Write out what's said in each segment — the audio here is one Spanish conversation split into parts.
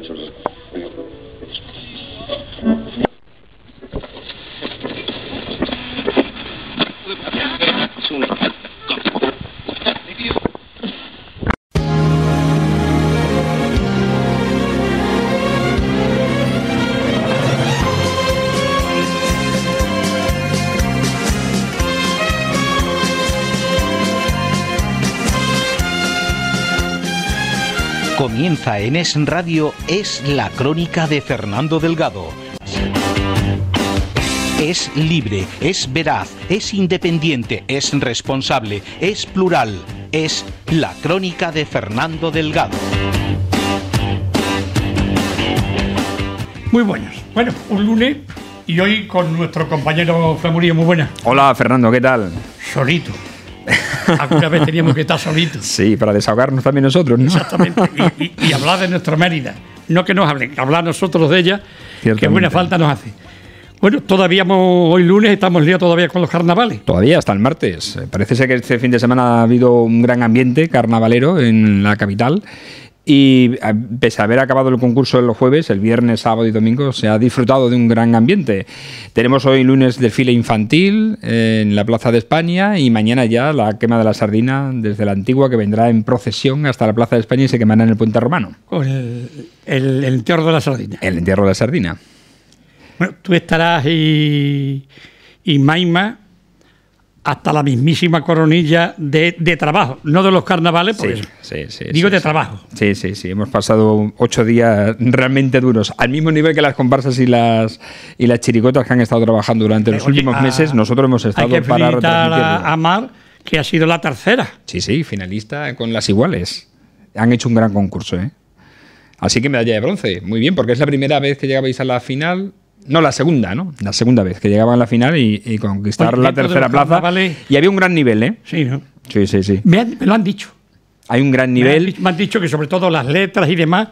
¿Qué en Es Radio es la crónica de Fernando Delgado. Es libre, es veraz, es independiente, es responsable, es plural. Es la crónica de Fernando Delgado. Muy buenos, Bueno, un lunes y hoy con nuestro compañero Flamurillo. Muy buenas. Hola Fernando, ¿qué tal? Solito alguna vez teníamos que estar solitos. Sí, para desahogarnos también nosotros, Exactamente, y, hablar de nuestra Mérida. No que nos hablen, hablar nosotros de ella, que buena falta nos hace. Bueno, todavía hoy lunes estamos día todavía con los carnavales. Todavía, hasta el martes. Eh, parece ser que este fin de semana ha habido un gran ambiente carnavalero en la capital y pese a haber acabado el concurso en los jueves, el viernes, sábado y domingo se ha disfrutado de un gran ambiente. Tenemos hoy lunes desfile infantil eh, en la Plaza de España y mañana ya la quema de la sardina desde la antigua que vendrá en procesión hasta la Plaza de España y se quemará en el puente romano. Con el, entierro de la sardina. El entierro de la sardina. Bueno, tú estarás y, y Maima hasta la mismísima coronilla de, trabajo, no de los carnavales, pues digo de trabajo. Sí, sí, sí, hemos pasado ocho días realmente duros, al mismo nivel que las comparsas y las y las chiricotas que han estado trabajando durante eh, los últimos meses, nosotros hemos estado para retransmitir. A Mar, que ha sido la tercera. Sí, sí, finalista con las iguales. Han hecho un gran concurso, ¿eh? Así que medalla de bronce, muy bien, porque es la primera vez que llegabais a la final no, la segunda, ¿no? La segunda vez que llegaban a la final y, conquistar la tercera plaza. Y había un gran nivel, ¿eh? Sí, ¿no? Sí, sí, sí. Me, lo han dicho. Hay un gran nivel. Me han, dicho que sobre todo las letras y demás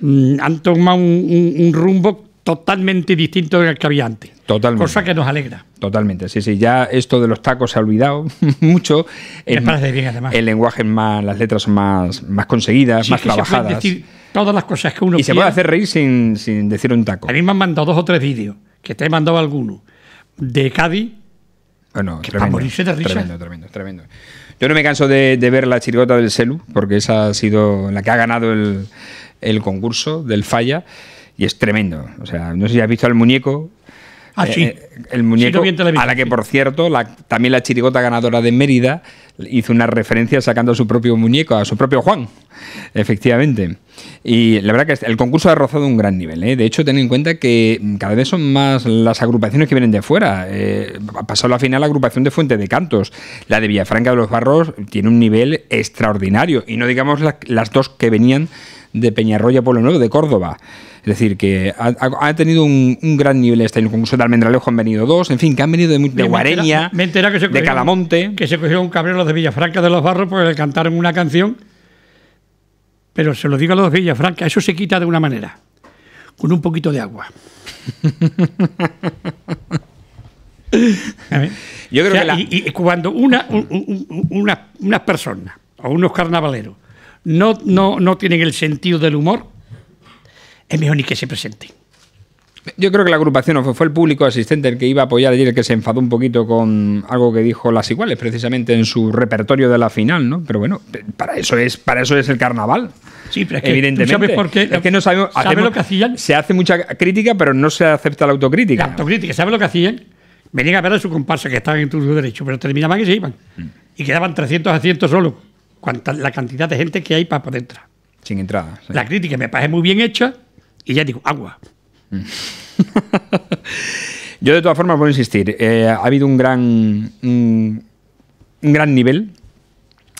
mm, han tomado un, rumbo totalmente distinto del que había antes. Totalmente. Cosa que nos alegra. Totalmente, sí, sí. Ya esto de los tacos se ha olvidado mucho. Me parece bien, además. El lenguaje más, las letras más, más conseguidas, más trabajadas todas las cosas que uno Y se puede hacer reír sin, decir un taco. A mí me han mandado dos o tres vídeos, que te he mandado alguno, de Cádiz. Bueno, ah, que para morirse Tremendo, tremendo, tremendo. Yo no me canso de, ver la chirigota del Celu, porque esa ha sido la que ha ganado el, el concurso del Falla. Y es tremendo. O sea, no sé si has visto al muñeco, Ah, eh, eh, el muñeco, a la que, por cierto, la, también la chirigota ganadora de Mérida hizo una referencia sacando a su propio muñeco, a su propio Juan, efectivamente. Y la verdad que el concurso ha rozado un gran nivel. ¿eh? De hecho, ten en cuenta que mm, cada vez son más las agrupaciones que vienen de fuera. ha pasado la final la agrupación de Fuente de Cantos. La de Villafranca de los Barros tiene un nivel extraordinario. Y no digamos las dos que venían de Peñarroya, Pueblo Nuevo, de Córdoba. Es decir, que ha, tenido un, gran nivel este en el concurso de Almendralejo, han venido dos, en fin, que han venido de, de Guareña, que se de Calamonte. Que se cogieron Cabrero de Villafranca de los Barros porque le cantaron una canción. Pero se lo digo a los de Villafranca, eso se quita de una manera, con un poquito de agua. Yo creo que y, cuando una, unas una personas o unos carnavaleros no, no, no tienen el sentido del humor, es mejor ni que se presente. Yo creo que la agrupación fue el público asistente el que iba a apoyar ayer, el que se enfadó un poquito con algo que dijo Las Iguales, precisamente en su repertorio de la final, ¿no? Pero bueno, para eso es, para eso es el carnaval. Sí, pero es que evidentemente. sabes por qué? no ¿sabes lo que hacían? Se hace mucha crítica, pero no se acepta la autocrítica. La autocrítica, ¿sabes lo que hacían? Venían a ver a su comparsa, que estaban en turno derecho, pero terminaban y se iban. Mm. Y quedaban 300 asientos solo. Cuanta, la cantidad de gente que hay para poder entrar. Sin entrada. La crítica me parece muy bien hecha y ya digo, agua. Mm. Yo de todas formas voy a insistir, eh, ha habido un gran, un, gran nivel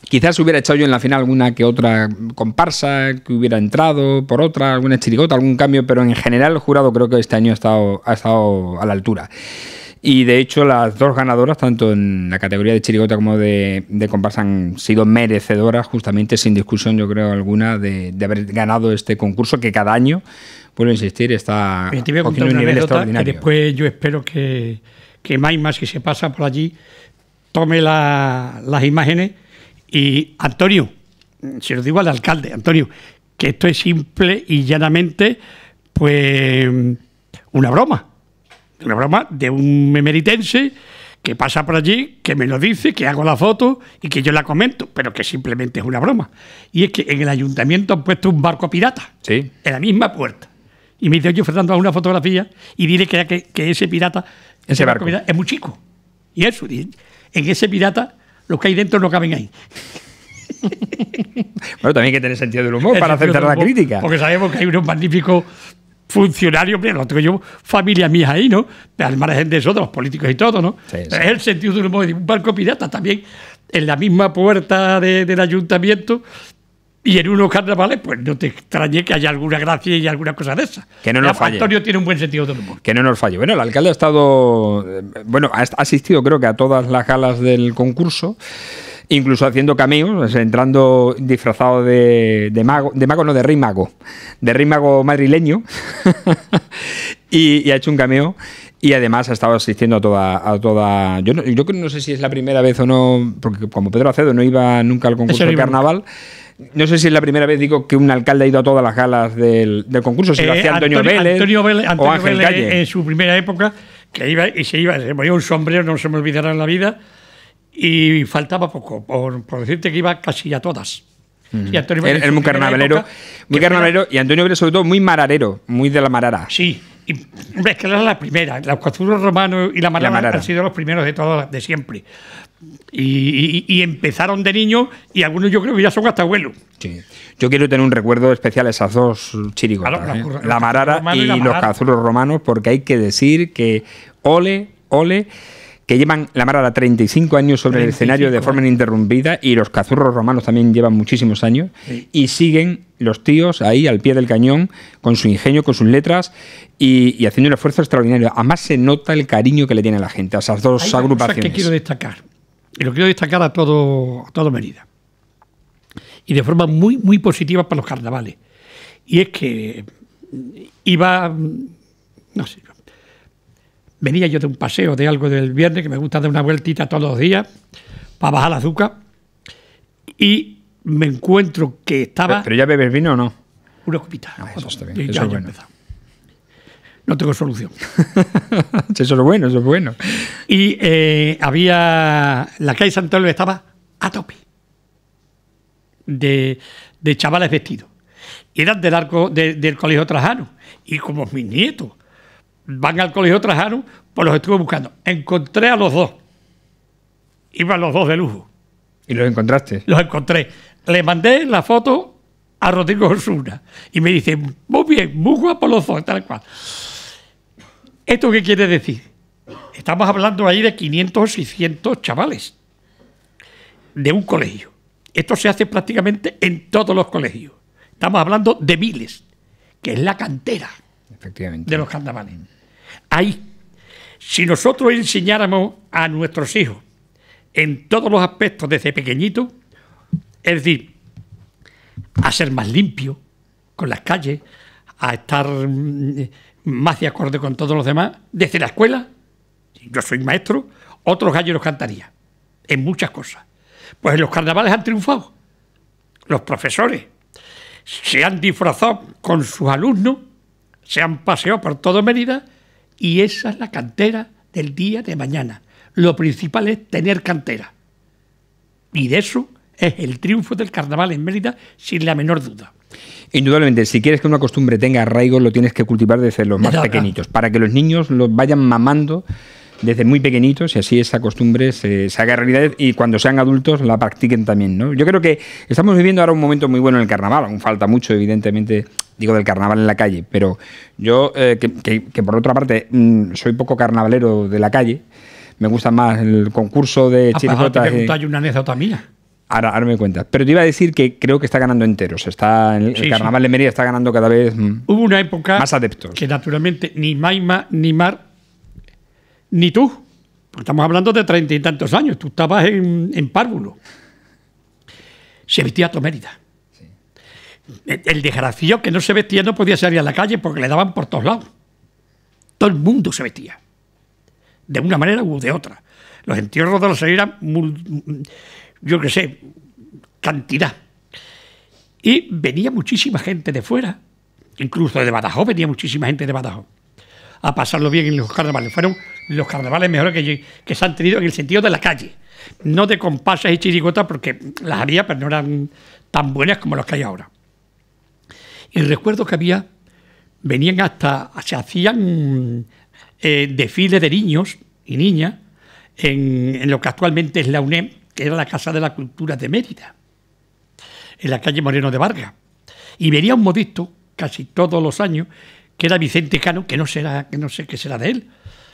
Quizás hubiera echado yo en la final alguna que otra comparsa, que hubiera entrado por otra, alguna chirigota, algún cambio, pero en general el jurado creo que este año ha estado, ha estado a la altura. Y de hecho, las dos ganadoras, tanto en la categoría de chirigota como de, de han sido merecedoras, justamente sin discusión, yo creo, alguna, de, haber ganado este concurso que cada año, puedo a insistir, está en un nivel extraordinario. después yo espero que, que más que se pasa por allí tome las imágenes. Y Antonio, se lo digo al alcalde, Antonio, que esto es simple y llanamente, pues, una broma una broma de un emeritense que pasa por allí, que me lo dice, que hago la foto y que yo la comento, pero que simplemente es una broma. Y es que en el ayuntamiento han puesto un barco pirata en la misma puerta. Y me dice, oye, Fernando, hago una fotografía y dile que, que, ese pirata, ese, barco. es muy chico. Y eso, en ese pirata los que hay dentro no caben ahí. bueno, también hay que tener sentido del humor para aceptar la crítica. Porque sabemos que hay unos magníficos funcionario, lo tengo yo, familia mía ahí, ¿no? Al margen de eso, de los políticos y todo, ¿no? Es el sentido de un barco pirata también, en la misma puerta del ayuntamiento, y en unos carnavales, pues no te extrañe que haya alguna gracia y alguna cosa de esa. Que no nos falle. Antonio tiene un buen sentido del humor. Que no nos falle. Bueno, el alcalde ha estado. Eh, bueno, ha asistido, creo que, a todas las galas del concurso incluso haciendo cameos, entrando disfrazado de, mago, de mago, no, de rey mago, de rey mago madrileño, y, ha hecho un cameo. Y además ha estado asistiendo a toda. A toda yo, no, yo no sé si es la primera vez o no, porque como Pedro Acedo no iba nunca al concurso de carnaval. No sé si es la primera vez digo que un alcalde ha ido a todas las galas del, concurso, si lo eh, hacía Antonio, Vélez, Antonio Vélez, o Ángel Calle. en su primera época, que iba y se iba, se ponía un sombrero, no se me olvidará en la vida, y faltaba poco, por, decirte que iba casi a todas. Antonio muy carnavalero, muy y Antonio Vélez sobre todo muy mararero, muy de la marara. Sí, y, que era la primera, los cazuros romanos y la marara, han sido los primeros de todas, de siempre. Y, empezaron de niño y algunos yo creo que ya son hasta abuelos. Yo quiero tener un recuerdo especial a esas dos chirigotas, ¿eh? la, marara y, los cazuros romanos, porque hay que decir que ole, ole que llevan la Marada 35 años sobre el escenario de ¿eh? forma ininterrumpida y los cazurros romanos también llevan muchísimos años y siguen los tíos ahí al pie del cañón con su ingenio, con sus letras y, haciendo un esfuerzo extraordinario. Además se nota el cariño que le tiene a la gente a esas dos agrupaciones. que quiero destacar y lo quiero destacar a todo a toda medida y de forma muy muy positiva para los carnavales y es que iba no sé venía yo de un paseo, de algo del viernes, que me gusta dar una vueltita todos los días para bajar la azúcar, y me encuentro que estaba... ¿Pero, ya bebes vino o no? Una copita. Ah, eso está No tengo solución. eso es bueno, eso es bueno. Y eh, había... La calle Santo estaba a tope de, chavales vestidos. Eran del arco del colegio Trajano. Y como mis nietos van al colegio Trajano, pues los estuve buscando. Encontré a los dos. Iban los dos de lujo. ¿Y los encontraste? Los encontré. Le mandé la foto a Rodrigo Osuna y me dice, muy bien, muy guapo los dos, tal cual. ¿Esto qué quiere decir? Estamos hablando ahí de 500 o 600 chavales de un colegio. Esto se hace prácticamente en todos los colegios. Estamos hablando de miles, que es la cantera de los carnavales. Ahí, si nosotros enseñáramos a nuestros hijos en todos los aspectos desde pequeñitos, es decir, a ser más limpio con las calles, a estar mm, más de acuerdo con todos los demás, desde la escuela, yo soy maestro, otros los cantaría, en muchas cosas. Pues los carnavales han triunfado. Los profesores se han disfrazado con sus alumnos se han paseado por todo Mérida y esa es la cantera del día de mañana. Lo principal es tener cantera. Y de eso es el triunfo del carnaval en Mérida, sin la menor duda. Indudablemente, si quieres que una costumbre tenga arraigo, lo tienes que cultivar desde los más pequeñitos, para que los niños los vayan mamando desde muy pequeñitos y así esa costumbre se, haga realidad y cuando sean adultos la practiquen también. ¿no? Yo creo que estamos viviendo ahora un momento muy bueno en el carnaval, aún falta mucho, evidentemente, digo del carnaval en la calle, pero yo, eh, que, por otra parte mm, soy poco carnavalero de la calle, me gusta más el concurso de ah, pues, ah, chiricotas. Te hay una anécdota mía. Ahora, ahora, me cuenta. Pero te iba a decir que creo que está ganando enteros. Está, el, Carnaval de Mérida está ganando cada vez Hubo una época más adeptos. Que naturalmente ni Maima ni Mar ni tú, estamos hablando de treinta y tantos años, tú estabas en, párvulo. Se vestía a El, desgraciado que no se vestía no podía salir a la calle porque le daban por todos lados. Todo el mundo se vestía, de una manera u de otra. Los entierros de los eran, yo qué sé, cantidad. Y venía muchísima gente de fuera, incluso de Badajoz, venía muchísima gente de Badajoz a pasarlo bien en los carnavales. Fueron los carnavales mejores que, que se han tenido en el sentido de la calle. No de compases y chirigotas, porque las había, pero no eran tan buenas como las que hay ahora. Y recuerdo que había, venían hasta, se hacían eh, desfiles de niños y niñas en, lo que actualmente es la UNEM, que era la Casa de la Cultura de Mérida, en la calle Moreno de Vargas. Y venía un modisto, casi todos los años, que era Vicente Cano, que no, que no sé qué será de él.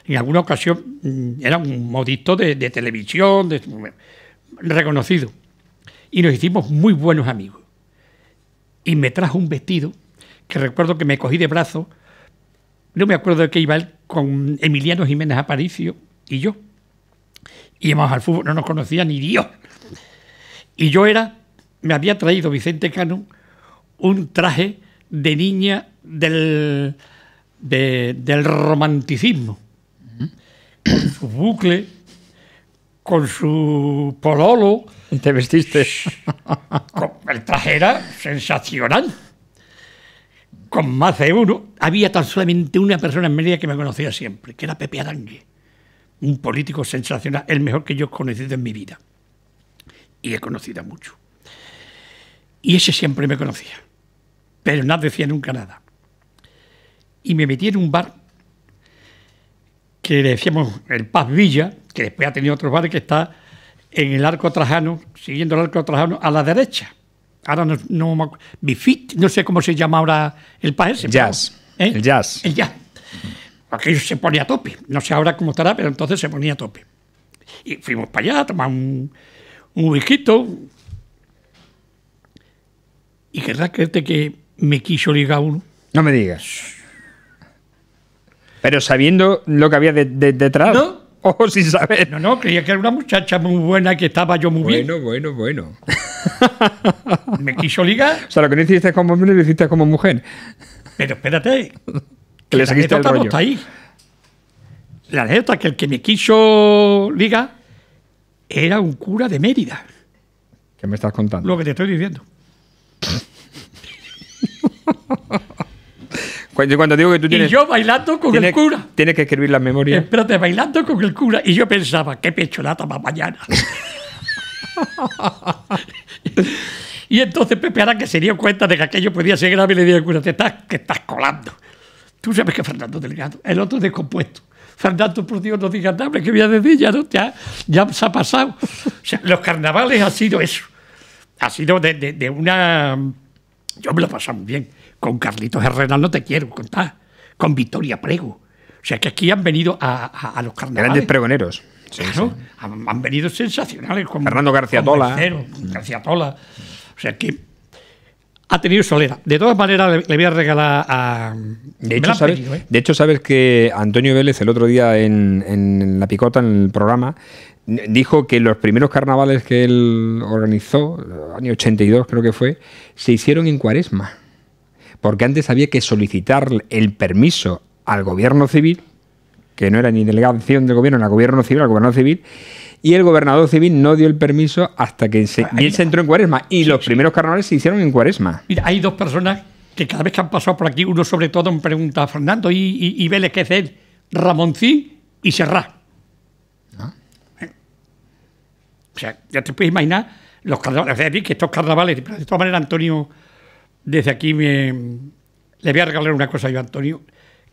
En alguna ocasión mm, era un modito de, televisión, reconocido. Y nos hicimos muy buenos amigos. Y me trajo un vestido que recuerdo que me cogí de brazo. No me acuerdo de qué iba él con Emiliano Jiménez Aparicio y yo. Y íbamos al fútbol, no nos conocía ni Dios. Y yo era, me había traído Vicente Cano un traje de niña del, romanticismo, con su bucle, con su pololo. Y te vestiste. Con, el traje era sensacional. Con más de uno, había tan solamente una persona en media que me conocía siempre, que era Pepe Arangue, un político sensacional, el mejor que yo he conocido en mi vida. Y he conocido mucho. Y ese siempre me conocía, pero no decía nunca nada y me metí en un bar que le decíamos el Paz Villa, que después ha tenido otro bar que está en el arco trajano, siguiendo el arco trajano a la derecha. Ahora no, no Bifit, no sé cómo se llama ahora el país. jazz. ¿eh? El jazz. El jazz. Aquello se ponía a tope. No sé ahora cómo estará, pero entonces se ponía a tope. Y fuimos para allá a tomar un, un Y querrás creerte que me quiso ligar uno. No me digas. Pero sabiendo lo que había detrás. ¿No? Ojo, oh, sin saber. No, no, creía que era una muchacha muy buena que estaba yo muy bien. Bueno, bueno, bueno. ¿Me quiso ligar? O sea, lo que no hiciste como hombre lo hiciste como mujer. Pero espérate. que le seguiste el rollo. Está ahí. La anécdota es que el que me quiso ligar era un cura de Mérida. ¿Qué me estás contando? Lo que te estoy diciendo. Cuando digo que tú tienes, y yo bailando con el cura. Tienes que escribir la memoria. Espérate, bailando con el cura. Y yo pensaba, qué pecholata para mañana. y entonces Pepe que se dio cuenta de que aquello podía ser grave le dijo al cura, te estás, que estás colando. Tú sabes que Fernando Delgado, el otro descompuesto. Fernando, por Dios, no digas nada, que voy a decir? Ya, ya, se ha pasado. O sea, los carnavales ha sido eso. Ha sido de, de, de una... Yo me lo he pasado muy bien con Carlitos Herrera no te quiero contar. Con Victoria Prego. O sea que aquí han venido a, los carnavales. Grandes pregoneros. Han, venido sensacionales. Con, Fernando García García Tola. O sea que ha tenido solera. De todas maneras, le, voy a regalar a. De hecho, sabes, ¿eh? de hecho, sabes que Antonio Vélez, el otro día en, La Picota, en el programa, dijo que los primeros carnavales que él organizó, año 82 creo que fue, se hicieron en Cuaresma porque antes había que solicitar el permiso al gobierno civil, que no era ni delegación del gobierno, era gobierno civil, al gobierno civil, y el gobernador civil no dio el permiso hasta que se, él se entró en cuaresma, y los primeros carnavales se hicieron en cuaresma. Mira, hay dos personas que cada vez que han pasado por aquí, uno sobre todo me pregunta, Fernando, y, y, es Ramoncín y Serrá. Ah. Eh. O sea, ya te puedes imaginar los carnavales, es que estos carnavales, de todas maneras, Antonio desde aquí me, le voy a regalar una cosa yo Antonio,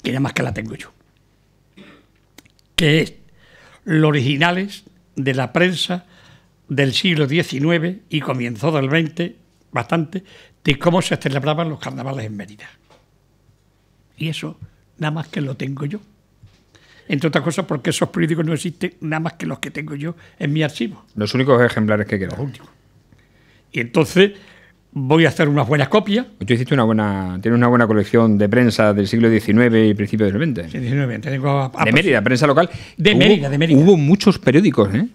que nada más que la tengo yo. Que es los originales de la prensa del siglo XIX y comienzo del XX, bastante, de cómo se celebraban los carnavales en Mérida. Y eso nada más que lo tengo yo. Entre otras cosas porque esos periódicos no existen nada más que los que tengo yo en mi archivo. Los únicos ejemplares que quedan. Los únicos. Y entonces voy a hacer unas buenas copias. Tú hiciste una buena, tienes una buena colección de prensa del siglo XIX y principios del XX. XIX, tengo de Mérida, prensa local. De Mérida, de Mérida. Hubo muchos periódicos, ¿eh?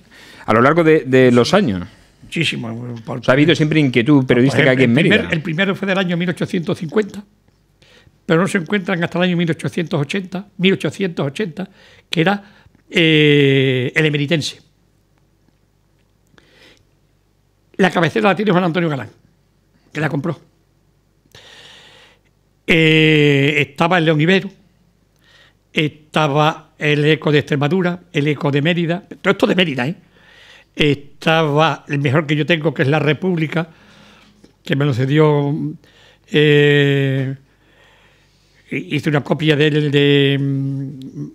A lo largo de, los años. Muchísimo. Eh, ha habido siempre inquietud periodística aquí en Mérida. el primero fue del año 1850, pero no se encuentran hasta el año 1880, 1880 que era eh, el emeritense. La cabecera la tiene Juan Antonio Galán la compró. Eh, estaba el León Ibero, estaba el Eco de Extremadura, el Eco de Mérida, todo esto de Mérida, ¿eh? Estaba el mejor que yo tengo, que es La República, que me lo cedió. Eh, hice una copia de, mm,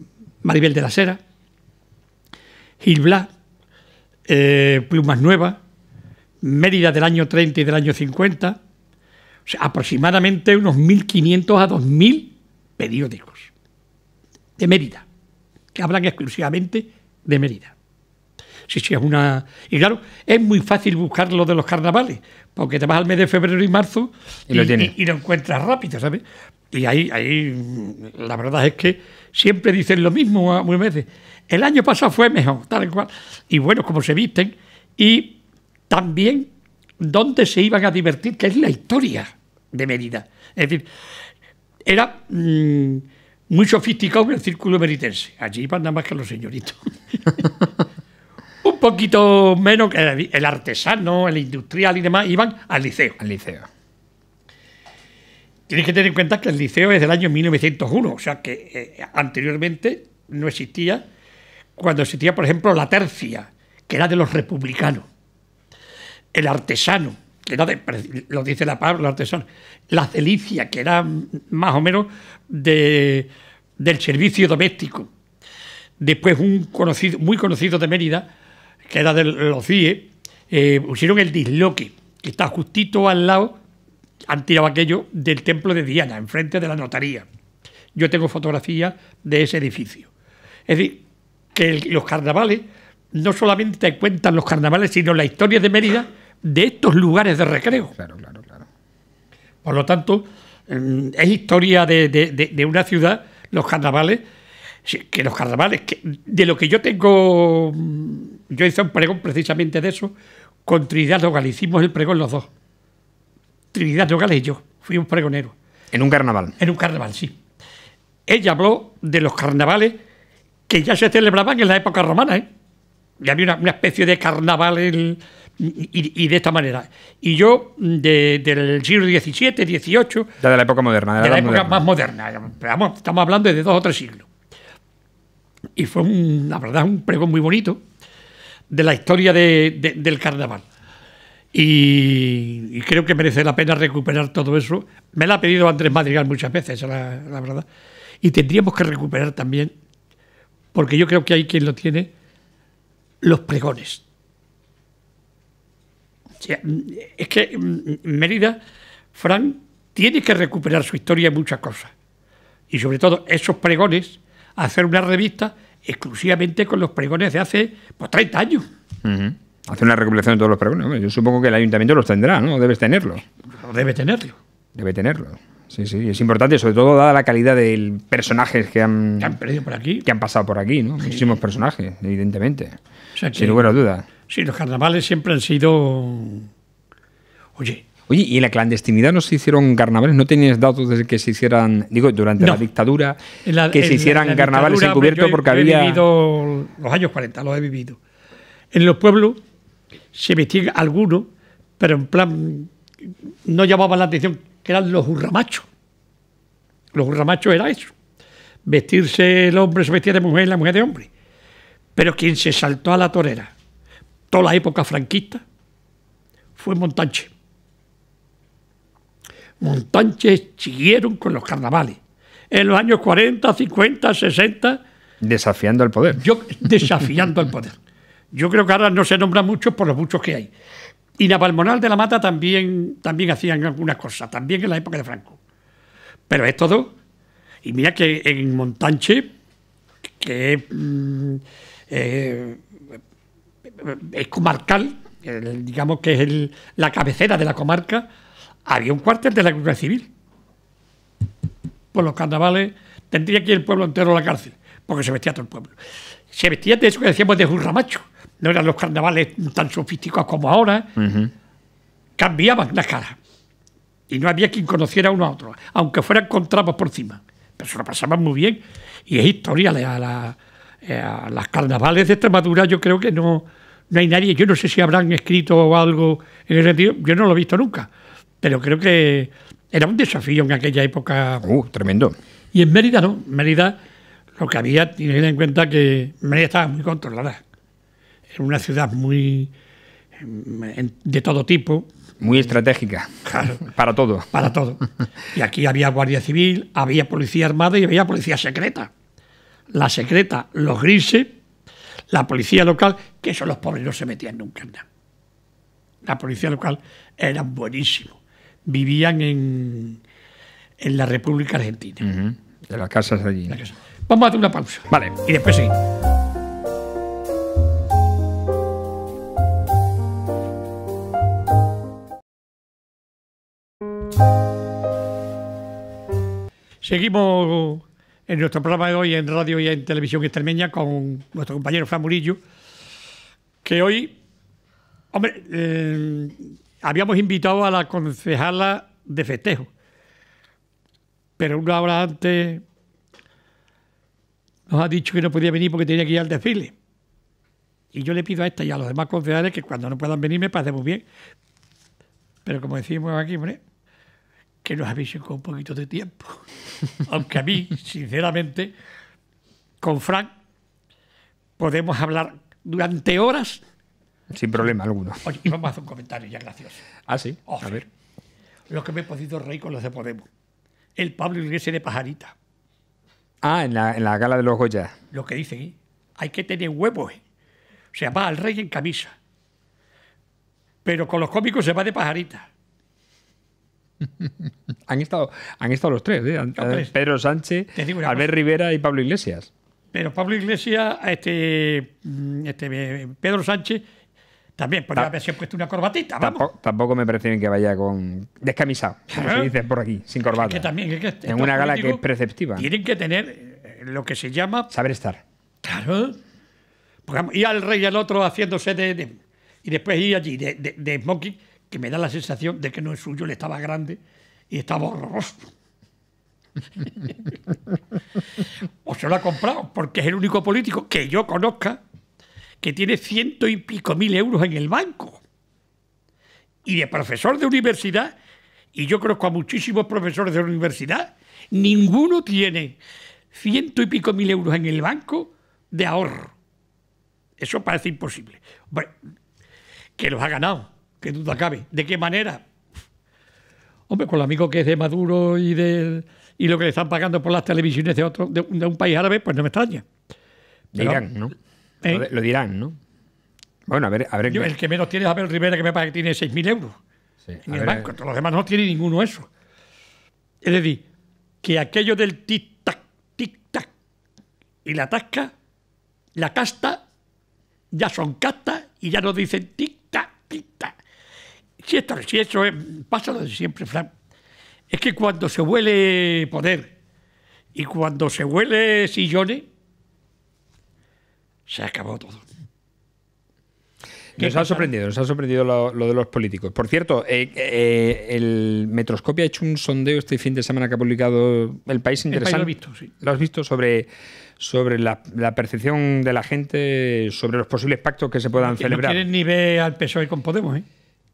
Maribel de la Sera, Gil Blas, eh, Plumas Nuevas, Mérida del año 30 y del año 50, aproximadamente unos 1.500 a 2.000 periódicos de Mérida, que hablan exclusivamente de Mérida. Sí, sí, es una... Y claro, es muy fácil buscar lo de los carnavales, porque te vas al mes de febrero y marzo y, lo, y encuentras rápido, ¿sabes? Y ahí, ahí, la verdad es que siempre dicen lo mismo muchas veces. El año pasado fue mejor, tal y cual. Y bueno, como se visten. Y también dónde se iban a divertir, que es la historia de Mérida. Es decir, era mm, muy sofisticado el círculo meritense. Allí iban nada más que los señoritos. Un poquito menos que el artesano, el industrial y demás, iban al liceo. Al liceo. Tienes que tener en cuenta que el liceo es del año 1901, o sea que eh, anteriormente no existía, cuando existía, por ejemplo, la tercia, que era de los republicanos el artesano, que era lo dice la palabra, artesano, la Celicia, que era más o menos de, del servicio doméstico. Después un conocido, muy conocido de Mérida, que era de los CIE, eh, pusieron el disloque, que está justito al lado, han tirado aquello del templo de Diana, enfrente de la notaría. Yo tengo fotografías de ese edificio. Es decir, que los carnavales, no solamente cuentan los carnavales, sino la historia de Mérida de estos lugares de recreo. Claro, claro, claro. Por lo tanto, es historia de, una ciudad, los carnavales, que los carnavales, que de lo que yo tengo, mm, yo hice un pregón precisamente de eso, con Trinidad Nogales, hicimos el pregón los dos. Trinidad Nogales y yo, fui un pregonero. En un carnaval. En un carnaval, sí. Ella habló de los carnavales que ya se celebraban en la época romana, ¿eh? y había una, especie de carnaval y, de esta manera. Y yo, del siglo XVII, XVIII... Ya de la época moderna. De, la, época más moderna. estamos hablando de dos o tres siglos. Y fue, la verdad, un pregón muy bonito de la historia del carnaval. Y, creo que merece la pena recuperar todo eso. Me lo ha pedido Andrés Madrigal muchas veces, la verdad. Y tendríamos que recuperar también, porque yo creo que hay quien lo tiene los pregones. es que mm, mm, Mérida, Fran, tiene que recuperar su historia en muchas cosas. Y sobre todo esos pregones, hacer una revista exclusivamente con los pregones de hace pues, 30 años. Hacer una recuperación de todos los pregones. Yo supongo que el ayuntamiento los tendrá, ¿no? Debes tenerlos. Debe tenerlo. Debe tenerlo. Sí, sí, es importante, sobre todo dada la calidad de personajes que han, por aquí. Que han pasado por aquí, ¿no? Muchísimos personajes, evidentemente. Sin lugar duda. Sí, los carnavales siempre han sido. Oye. Oye, ¿y en la clandestinidad no se hicieron carnavales? ¿No tenías datos de que se hicieran, digo, durante la dictadura, que se hicieran carnavales en carnavales pues, porque había. He vivido los años 40, los he vivido. En los pueblos se vestían algunos, pero en plan. No llamaban la atención, que eran los urramachos. Los urramachos era eso vestirse el hombre se vestía de mujer y la mujer de hombre. Pero quien se saltó a la torera toda la época franquista fue Montanche. Montanche siguieron con los carnavales. En los años 40, 50, 60... Desafiando el poder. Yo, desafiando al poder. Yo creo que ahora no se nombra mucho por los muchos que hay. Y Navalmonal de la Mata también, también hacían algunas cosas, también en la época de Franco. Pero es todo. Y mira que en Montanche, que es mm, eh, es comarcal, digamos que es la cabecera de la comarca, había un cuartel de la Guardia Civil. Por los carnavales tendría que ir el pueblo entero la cárcel, porque se vestía todo el pueblo. Se vestía de eso que decíamos de jurramacho, no eran los carnavales tan sofisticados como ahora, cambiaban las caras. Y no había quien conociera uno a otro, aunque fueran con por encima. Pero se lo pasaban muy bien y es historia a la eh, las carnavales de Extremadura yo creo que no, no hay nadie. Yo no sé si habrán escrito algo en ese sentido, yo no lo he visto nunca, pero creo que era un desafío en aquella época. Uh, tremendo. Y en Mérida no, en Mérida lo que había, tiene en cuenta que Mérida estaba muy controlada. Era una ciudad muy mm, de todo tipo. Muy estratégica. Claro. Para todo. Para todo. Y aquí había Guardia Civil, había Policía Armada y había Policía Secreta la secreta, los grises, la policía local, que eso los pobres no se metían nunca en nada. La policía local era buenísimos. Vivían en, la República Argentina. De las casas allí. Vamos a hacer una pausa. Vale. Y después seguimos. Seguimos en nuestro programa de hoy en radio y en televisión extremeña con nuestro compañero Fran Murillo, que hoy, hombre, eh, habíamos invitado a la concejala de festejo, pero una hora antes nos ha dicho que no podía venir porque tenía que ir al desfile. Y yo le pido a esta y a los demás concejales que cuando no puedan venir me pasemos bien. Pero como decimos aquí, hombre, que nos avisen con un poquito de tiempo. Aunque a mí, sinceramente, con Frank podemos hablar durante horas. Sin problema alguno. Oye, vamos a hacer un comentario ya gracioso. Ah, sí. a ver. Lo que me he podido reír con los de Podemos. El Pablo Iglesias de Pajarita. Ah, en la, en la gala de los Goya. Lo que dicen, ¿eh? hay que tener huevos. ¿eh? O sea, va al rey en camisa. Pero con los cómicos se va de pajarita. han, estado, han estado los tres, eh. Pedro Sánchez, Albert Rivera y Pablo Iglesias. Pero Pablo Iglesias, este, mm, este eh, Pedro Sánchez también podría haberse puesto una corbatita. Tampoco, me parece bien que vaya con descamisado, como se dice por aquí, sin corbata. también, en una gala que es preceptiva. Tienen que tener eh, lo que se llama. Saber estar. Claro. y al rey y al otro haciéndose de. y después ir allí de, de, de smoking que me da la sensación de que no es suyo, le estaba grande y estaba horroroso. o se lo ha comprado, porque es el único político que yo conozca que tiene ciento y pico mil euros en el banco. Y de profesor de universidad, y yo conozco a muchísimos profesores de universidad, ninguno tiene ciento y pico mil euros en el banco de ahorro. Eso parece imposible. que los ha ganado que duda cabe. ¿De qué manera? Hombre, con el amigo que es de Maduro y, de, y lo que le están pagando por las televisiones de, otro, de, un país árabe, pues no me extraña. ¿no? ¿eh? Lo, dirán, ¿no? Bueno, a ver. A ver el que menos tiene es Abel Rivera, que me parece que tiene 6.000 euros en el banco. Eh. los demás no tienen ninguno eso. Es decir, que aquello del tic-tac, tic-tac y la tasca, la casta, ya son castas y ya no dicen tic-tac, tic-tac. Si esto, es, pasa lo de siempre, Fran. Es que cuando se huele poder y cuando se huele sillones, se ha acabado todo. Nos ha sorprendido, nos ha sorprendido lo, de los políticos. Por cierto, eh, eh, el Metroscopia ha hecho un sondeo este fin de semana que ha publicado El País Interesante. ¿Lo has visto, lo, has visto sobre, sobre la, percepción de la gente sobre los posibles pactos que se puedan celebrar. No quieren ni ver al PSOE con Podemos, ¿eh?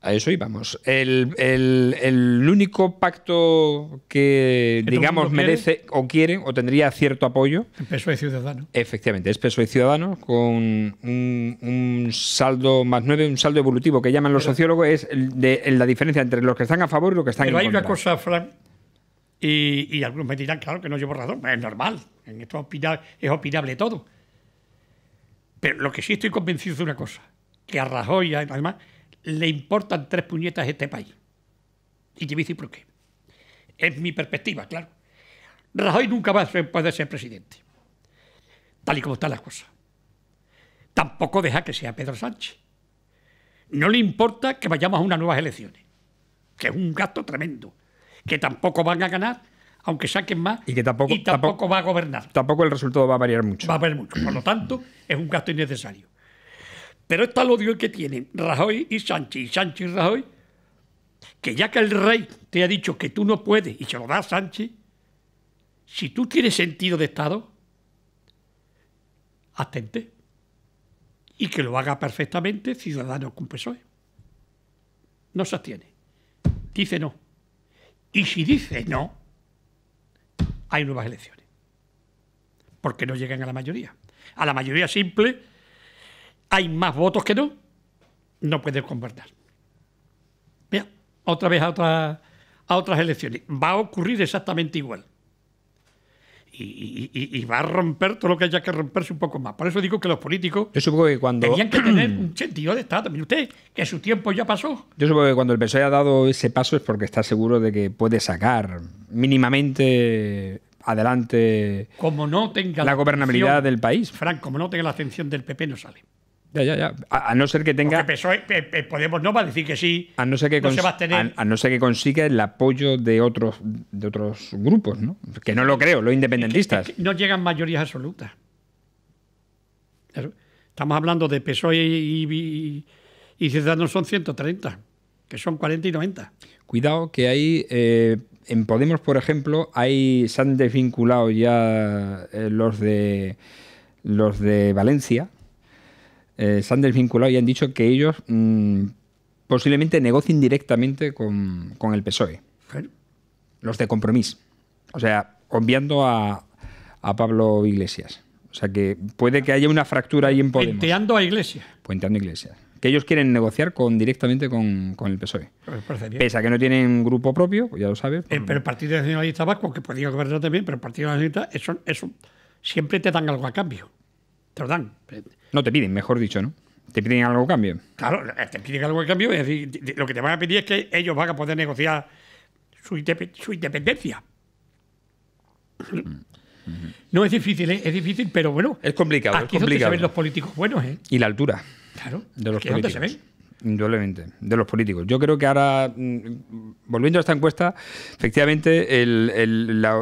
A eso íbamos. El, el, único pacto que, digamos, merece o quiere o tendría cierto apoyo. El PSOE Ciudadano. Efectivamente, es PSOE Ciudadano con un, saldo más nueve, un saldo evolutivo que llaman los sociólogos, es la diferencia entre los que están a favor y los que están en contra. Pero hay una cosa, Fran, y, algunos me dirán, claro, que no llevo razón. Es normal, en esto es opinable, es opinable todo. Pero lo que sí estoy convencido es de una cosa, que a Rajoy, además le importan tres puñetas a este país. Y te voy a por qué. Es mi perspectiva, claro. Rajoy nunca va a poder ser presidente, tal y como están las cosas. Tampoco deja que sea Pedro Sánchez. No le importa que vayamos a unas nuevas elecciones, que es un gasto tremendo, que tampoco van a ganar, aunque saquen más, y que tampoco, tampoco va a gobernar. Tampoco el resultado va a variar mucho. Va a variar mucho. Por lo tanto, es un gasto innecesario. Pero está el odio que tienen Rajoy y Sánchez, y Sánchez y Rajoy, que ya que el rey te ha dicho que tú no puedes y se lo da a Sánchez, si tú tienes sentido de Estado, atente y que lo haga perfectamente Ciudadanos con No se abstiene. Dice no. Y si dice no, hay nuevas elecciones. Porque no llegan a la mayoría. A la mayoría simple hay más votos que no, no puede convertir. Vea, otra vez a, otra, a otras elecciones. Va a ocurrir exactamente igual. Y, va a romper todo lo que haya que romperse un poco más. Por eso digo que los políticos yo supongo que cuando... tenían que tener un sentido de Estado. Mire usted, que su tiempo ya pasó. Yo supongo que cuando el PSOE ha dado ese paso es porque está seguro de que puede sacar mínimamente adelante como no tenga la, la gobernabilidad del país. Frank, como no tenga la atención del PP, no sale. Ya, ya, ya. A, no ser que tenga. E, Podemos no va a decir que sí. A no ser que, que consiga el apoyo de otros, de otros grupos, ¿no? Que no lo creo, los independentistas. no llegan mayorías absolutas. Estamos hablando de PSOE y, y, Ciudadanos son 130, que son 40 y 90. Cuidado que hay. Eh, en Podemos, por ejemplo, hay, se han desvinculado ya eh, los de los de Valencia, eh, Sanders vinculado, y han dicho que ellos mm, posiblemente negocien directamente con, el PSOE. Los de compromiso. O sea, obviando a, Pablo Iglesias. O sea que puede que haya una fractura ahí en Podemos. Puenteando a Iglesias. Puenteando a Iglesias. Que ellos quieren negociar con, directamente con, el PSOE. Pese a que no tienen grupo propio, pues ya lo sabes. Eh, pues pero el Partido Nacionalista Vasco, que podría gobernar también, pero el Partido Nacionalista, eso, eso siempre te dan algo a cambio. No te piden, mejor dicho, ¿no? Te piden algo de cambio. Claro, eh, te piden algo de cambio. Es decir, lo que te van a pedir es que ellos van a poder negociar su, independencia. Mm. No es difícil, ¿eh? es difícil, pero bueno. Es complicado. es complicado. los políticos buenos, ¿eh? Y la altura. Claro. De los políticos. se ven? Indudablemente, de los políticos. Yo creo que ahora, mm, volviendo a esta encuesta, efectivamente, el,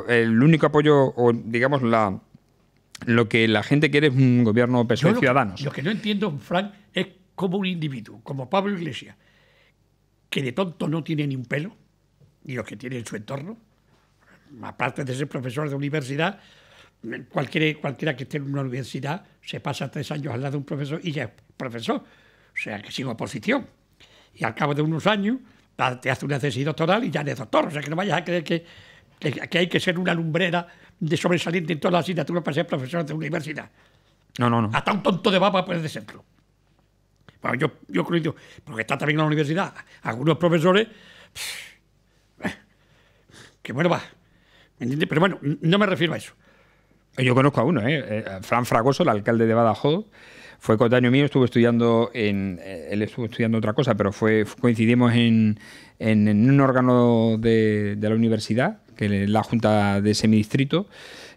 el único apoyo, o digamos, la, lo que la gente quiere es un gobierno PSOE de Ciudadanos. lo que no entiendo, Frank, es como un individuo, como Pablo Iglesias, que de tonto no tiene ni un pelo, ni lo que tiene en su entorno, aparte de ser profesor de universidad, cualquiera, cualquiera que esté en una universidad se pasa tres años al lado de un profesor y ya es profesor, o sea que sin oposición. Y al cabo de unos años te hace una tesis doctoral y ya eres doctor, o sea que no vayas a creer que hay que ser una lumbrera de sobresaliente en todas las asignaturas para ser profesor de universidad. No, no, no. Hasta un tonto de baba puede serlo. Bueno, yo, yo creo, porque está también en la universidad, algunos profesores, eh, que bueno va, ¿me entiendes? Pero bueno, no me refiero a eso. Eh, yo conozco a uno, ¿eh? ¿eh? Fran Fragoso, el alcalde de Badajoz, fue daño mío, estuvo estudiando en, él estuvo estudiando otra cosa, pero fue coincidimos en, un órgano de, de la universidad que la junta de ese distrito,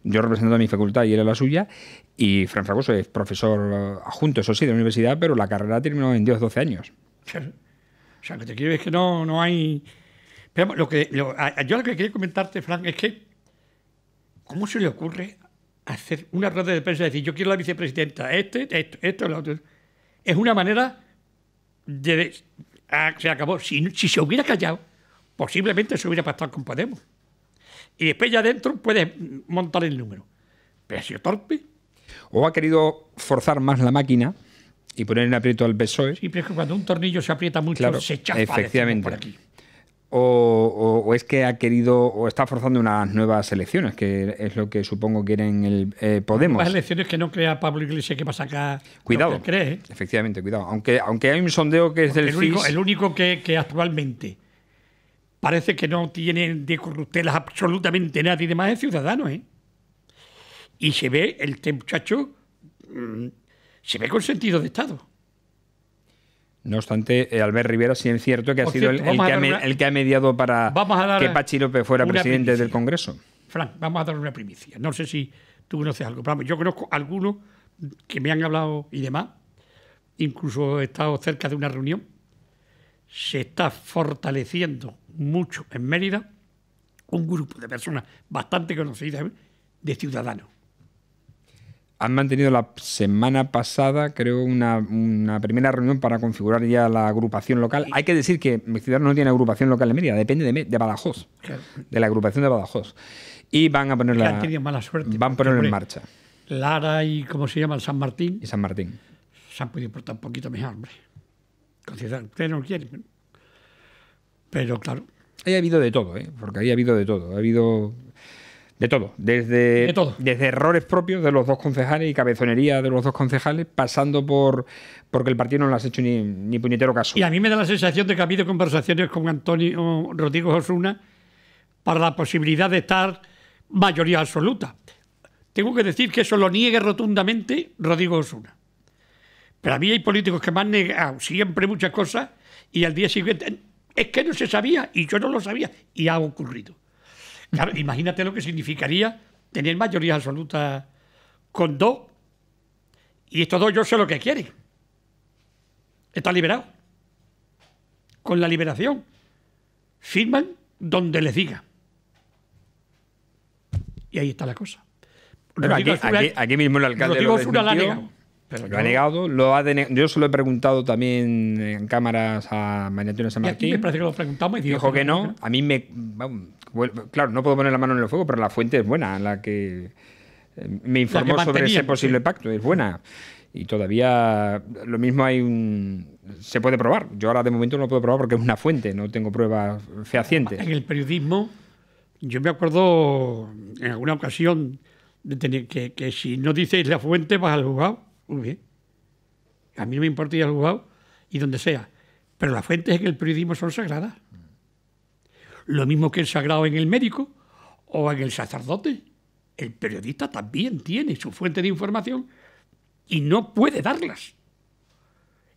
yo representando a mi facultad y era la suya, y Fran Fragoso es profesor adjunto, eso sí, de la universidad, pero la carrera terminó en 10 12 años. O sea, lo que te quiero es que no, no hay... lo que, yo lo que quería comentarte, Frank, es que ¿cómo se le ocurre hacer una rueda de prensa y decir yo quiero la vicepresidenta, este, esto, esto, lo otro? Es una manera de... Ah, se acabó. Si, si se hubiera callado, posiblemente se hubiera pactado con Podemos y después ya adentro puedes montar el número. Pero ha sido torpe. O ha querido forzar más la máquina y poner en aprieto al PSOE. Sí, pero es que cuando un tornillo se aprieta mucho, claro, se chapa efectivamente. por aquí. O, o, es que ha querido o está forzando unas nuevas elecciones, que es lo que supongo quieren el eh, Podemos. Las elecciones que no crea Pablo Iglesias que va a sacar. Cuidado. que cree. ¿eh? Efectivamente, cuidado. Aunque, aunque hay un sondeo que es del el único, el único que, que actualmente parece que no tiene de corruptelas absolutamente nadie de más de ciudadanos, ¿eh? Y se ve, el este muchacho mm, se ve con sentido de Estado. No obstante, eh, Albert Rivera sí es cierto que ha sido el, que ha mediado para que Pachi López fuera presidente del Congreso. Frank, vamos a dar una primicia. No sé si tú conoces algo, pero yo conozco algunos que me han hablado y demás. Incluso he estado cerca de una reunión se está fortaleciendo mucho en Mérida un grupo de personas bastante conocidas de ciudadanos. Han mantenido la semana pasada, creo, una, primera reunión para configurar ya la agrupación local. Hay que decir que Ciudadanos no tiene agrupación local en Mérida, depende de, Badajoz, de la agrupación de Badajoz. Y van a ponerla. Van a ponerla en marcha. Lara y, ¿cómo se llama? San Martín. Y San Martín. Se han podido portar un poquito mejor, hombre no Pero claro. ha habido de todo, ¿eh? porque ahí ha habido de todo. Ha habido de todo. Desde, todo. desde errores propios de los dos concejales y cabezonería de los dos concejales, pasando por porque el partido no le has hecho ni, ni puñetero caso. Y a mí me da la sensación de que ha habido conversaciones con Antonio Rodrigo Osuna para la posibilidad de estar mayoría absoluta. Tengo que decir que eso lo niegue rotundamente Rodrigo Osuna. Pero a mí hay políticos que me han negado siempre muchas cosas y al día siguiente es que no se sabía y yo no lo sabía y ha ocurrido. imagínate lo que significaría tener mayoría absoluta con dos y estos dos yo sé lo que quieren. Está liberado. Con la liberación firman donde les diga. Y ahí está la cosa. aquí, mismo el alcalde lo ha negado, lo ha yo se lo he preguntado también en cámaras a María San Martín. parece que lo preguntamos dijo, que no. A mí me... claro, no puedo poner la mano en el fuego, pero la fuente es buena, la que eh, me informó sobre ese posible pacto, es buena. Y todavía lo mismo hay un... Se puede probar. Yo ahora de momento no puedo probar porque es una fuente, no tengo pruebas fehacientes. En el periodismo, yo me acuerdo en alguna ocasión de tener que, que si no dices la fuente vas al juzgado muy bien. A mí no me importa ir al juzgado y donde sea. Pero las fuentes en el periodismo son sagradas. Lo mismo que el sagrado en el médico o en el sacerdote. El periodista también tiene su fuente de información y no puede darlas.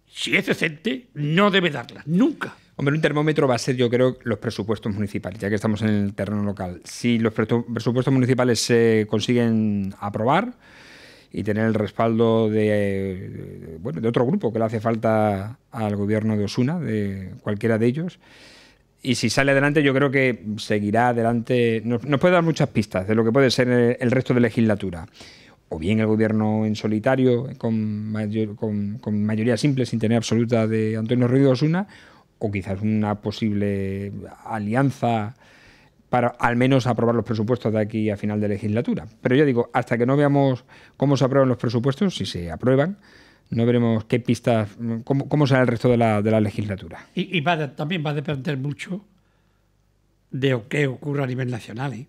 Si es decente, no debe darlas, nunca. Hombre, un termómetro va a ser, yo creo, los presupuestos municipales, ya que estamos en el terreno local. Si los presupuestos municipales se consiguen aprobar, y tener el respaldo de, bueno, de otro grupo que le hace falta al gobierno de Osuna, de cualquiera de ellos. Y si sale adelante, yo creo que seguirá adelante. Nos, puede dar muchas pistas de lo que puede ser el, resto de legislatura o bien el gobierno en solitario, con, con, mayoría simple, sin tener absoluta de Antonio Ruiz Osuna, o quizás una posible alianza para al menos aprobar los presupuestos de aquí a final de legislatura. Pero yo digo, hasta que no veamos cómo se aprueban los presupuestos, si se aprueban, no veremos qué pistas, cómo, será el resto de la, legislatura. Y, también va a depender mucho de qué ocurra a nivel nacional. ¿eh?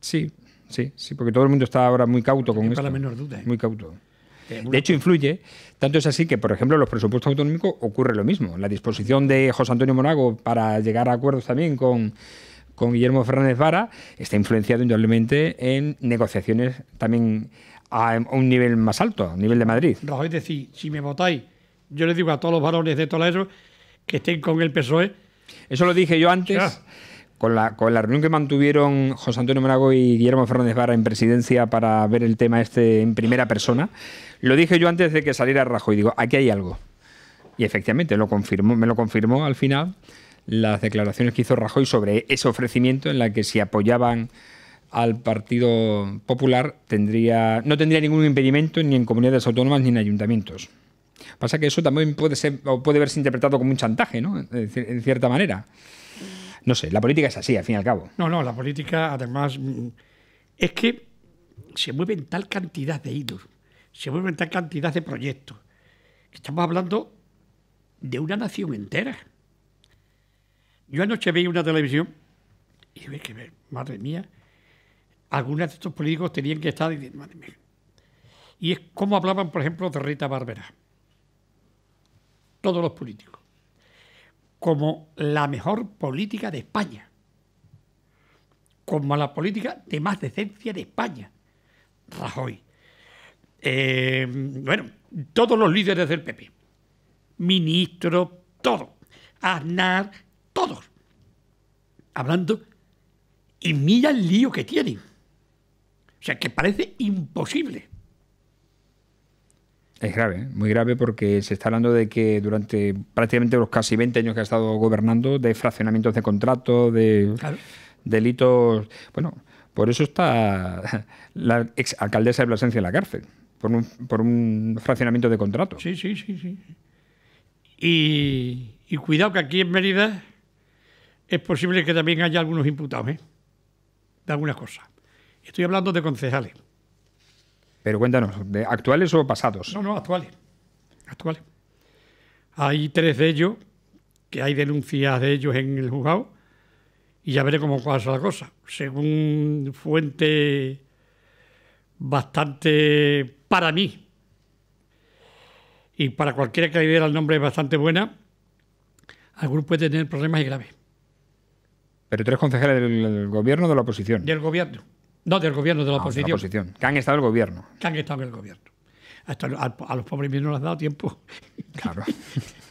Sí, sí, sí, porque todo el mundo está ahora muy cauto con esto. la menor duda. ¿eh? Muy cauto. De hecho, influye. Tanto es así que, por ejemplo, en los presupuestos autonómicos ocurre lo mismo. La disposición de José Antonio Monago para llegar a acuerdos también con con Guillermo Fernández Vara está influenciado indudablemente en negociaciones también a un nivel más alto, a nivel de Madrid. Rajoy decir, si me votáis, yo les digo a todos los varones de Toledo que estén con el PSOE. Eso lo dije yo antes. Con la, con la, reunión que mantuvieron José Antonio Morago y Guillermo Fernández Vara en presidencia para ver el tema este en primera persona, lo dije yo antes de que saliera Rajoy. Digo, aquí hay algo. Y efectivamente lo confirmó, me lo confirmó al final las declaraciones que hizo Rajoy sobre ese ofrecimiento en la que si apoyaban al Partido Popular tendría, no tendría ningún impedimento ni en comunidades autónomas ni en ayuntamientos. Pasa que eso también puede, ser, puede verse interpretado como un chantaje, ¿no? En cierta manera. No sé, la política es así, al fin y al cabo. No, no, la política además es que se mueven tal cantidad de idos se mueven tal cantidad de proyectos. Estamos hablando de una nación entera. Yo anoche veía una televisión y dije, que madre mía, algunos de estos políticos tenían que estar. Y, madre mía. y es como hablaban, por ejemplo, de Rita Barberá. Todos los políticos. Como la mejor política de España. Como la política de más decencia de España. Rajoy. Eh, bueno, todos los líderes del PP. Ministro, todo. Aznar, todos, hablando, y mira el lío que tienen. O sea, que parece imposible. Es grave, ¿eh? muy grave, porque se está hablando de que durante prácticamente los casi 20 años que ha estado gobernando, de fraccionamientos de contratos, de delitos. Bueno, por eso está la ex alcaldesa de Plasencia en la cárcel, por un, por un fraccionamiento de contratos. Sí, sí, sí, sí. Y, y cuidado que aquí en Mérida es posible que también haya algunos imputados ¿eh? de algunas cosas. Estoy hablando de concejales. Pero cuéntanos, ¿de actuales o pasados? No, no, actuales. Actuales. Hay tres de ellos, que hay denuncias de ellos en el juzgado, y ya veré cómo pasa la cosa. Según fuente bastante para mí, y para cualquiera que le diera el nombre es bastante buena, algún puede tener problemas y graves. Pero tres concejales del gobierno de la oposición. Del gobierno. No, del gobierno de la, oposición. Ah, de la oposición. Que han estado en el gobierno. Que han estado en el gobierno. a, los pobres míos no les ha dado tiempo. Claro.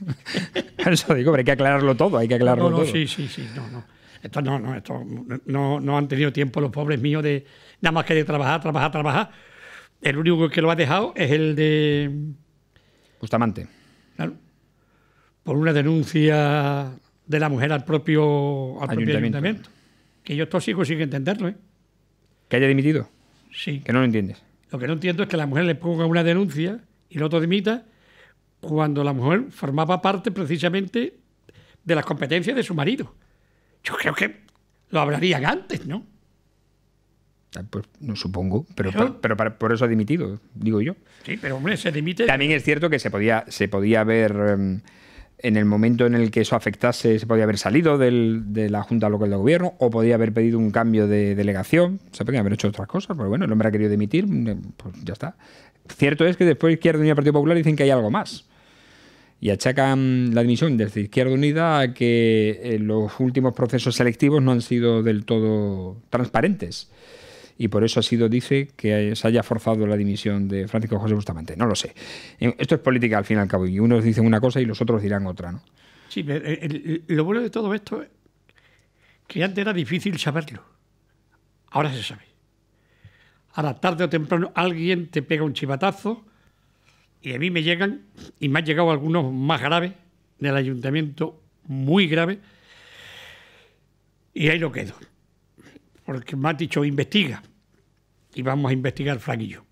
Eso digo, pero hay que aclararlo todo, hay que aclararlo no, no, Sí, sí, sí, no, no. Esto no, no, esto no, han tenido tiempo los pobres míos de nada más que de trabajar, trabajar, trabajar. El único que lo ha dejado es el de. Bustamante. Por una denuncia de la mujer al propio, al ayuntamiento. propio ayuntamiento. Que yo esto sí sin entenderlo. ¿eh? ¿Que haya dimitido? Sí. Que no lo entiendes. Lo que no entiendo es que la mujer le ponga una denuncia y el otro dimita cuando la mujer formaba parte precisamente de las competencias de su marido. Yo creo que lo hablarían antes, ¿no? Ah, pues, no supongo, pero, pero, por, eso ha dimitido, digo yo. Sí, pero hombre, se dimite. También es cierto que se podía, se podía haber em, en el momento en el que eso afectase, se podía haber salido de la Junta Local de Gobierno o podía haber pedido un cambio de delegación. Se podía haber hecho otras cosas, pero bueno, el hombre ha querido dimitir, eh, pues ya está. Cierto es que después Izquierda Unida y Partido Popular dicen que hay algo más. Y achacan la dimisión desde Izquierda Unida a que eh, los últimos procesos selectivos no han sido del todo transparentes y por eso ha sido, dice, que se haya forzado la dimisión de Francisco José Bustamante. No lo sé. Esto es política al fin y al cabo, y unos dicen una cosa y los otros dirán otra. ¿no? Sí, pero eh, lo bueno de todo esto es que antes era difícil saberlo, ahora se sabe. Ahora, tarde o temprano, alguien te pega un chivatazo y a mí me llegan, y me han llegado algunos más graves del ayuntamiento, muy graves, y ahí lo quedo porque me ha dicho investiga y vamos a investigar Frank y yo.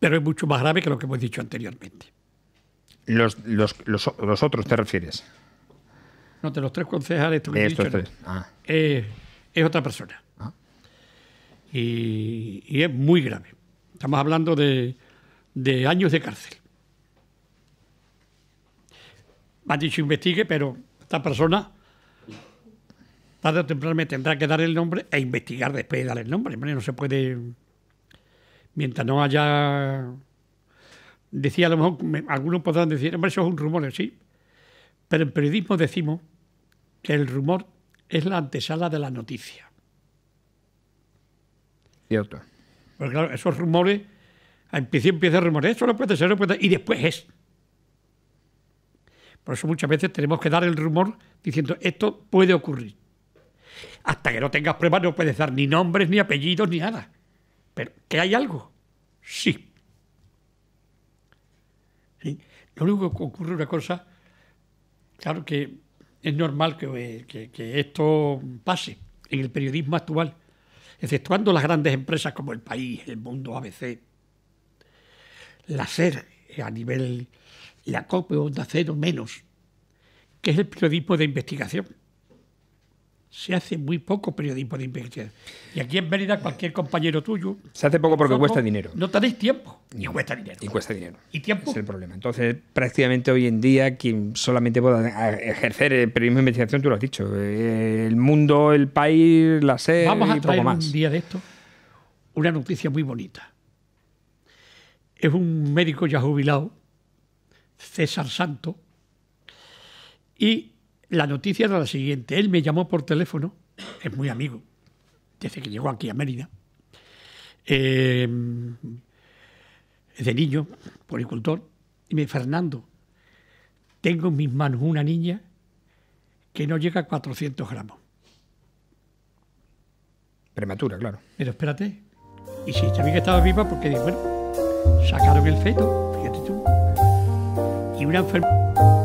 Pero es mucho más grave que lo que hemos dicho anteriormente. Los, los, otros te refieres. No, de los tres concejales, esto que ah. eh, es otra persona. Ah. Y, es muy grave. Estamos hablando de, de años de cárcel. Me han dicho investigue, pero esta persona tarde o temprano me tendrá que dar el nombre e investigar después de dar el nombre. no se puede. Mientras no haya. Decía a lo mejor, algunos podrán decir, hombre, eso es un rumor, sí. Pero en periodismo decimos que el rumor es la antesala de la noticia. Cierto. Porque claro, esos rumores, a principio empieza el rumor, eso no puede ser, no puede ser, y después es. Por eso muchas veces tenemos que dar el rumor diciendo, esto puede ocurrir. Hasta que no tengas pruebas no puedes dar ni nombres, ni apellidos, ni nada. Pero que hay algo. Sí. ¿Sí? Lo ocurre una cosa, claro que es normal eh, que, esto pase en el periodismo actual, exceptuando las grandes empresas como El País, El Mundo, ABC, la SER eh, a nivel, la COPE, o Onda o menos, que es el periodismo de investigación se hace muy poco periodismo de investigación. Y aquí en Mérida cualquier compañero tuyo... Se hace poco porque cuesta dinero. No tenéis tiempo. ni cuesta dinero. Y cuesta dinero. Y tiempo. Es el problema. Entonces, prácticamente hoy en día, quien solamente pueda ejercer el periodismo de investigación, tú lo has dicho, eh, el mundo, el país, la sed Vamos a más. un día de esto una noticia muy bonita. Es un médico ya jubilado, César Santo, y la noticia era la siguiente. Él me llamó por teléfono, es muy amigo, desde que llegó aquí a Mérida. Eh, de niño, policultor, y me dice, Fernando, tengo en mis manos una niña que no llega a 400 gramos. Prematura, claro. Pero espérate. Y si sabía que estaba viva, porque digo, bueno, sacaron el feto, fíjate tú. Y una enfermedad...